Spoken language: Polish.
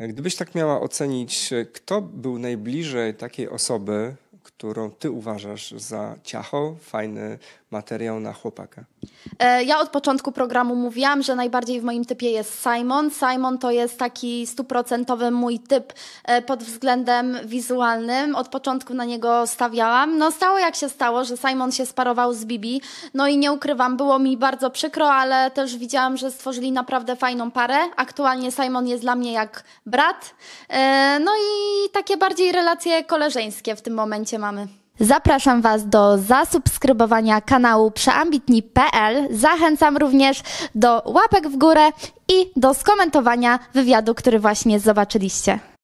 Gdybyś tak miała ocenić, kto był najbliżej takiej osoby, którą ty uważasz za ciacho, fajny materiał na chłopaka? E, ja od początku programu mówiłam, że najbardziej w moim typie jest Simon. Simon to jest taki stuprocentowy mój typ e, pod względem wizualnym. Od początku na niego stawiałam. No stało jak się stało, że Simon się sparował z Bibi. No i nie ukrywam, było mi bardzo przykro, ale też widziałam, że stworzyli naprawdę fajną parę. Aktualnie Simon jest dla mnie jak brat. E, no i takie bardziej relacje koleżeńskie w tym momencie mamy. Zapraszam Was do zasubskrybowania kanału przeambitni.pl. Zachęcam również do łapek w górę i do skomentowania wywiadu, który właśnie zobaczyliście.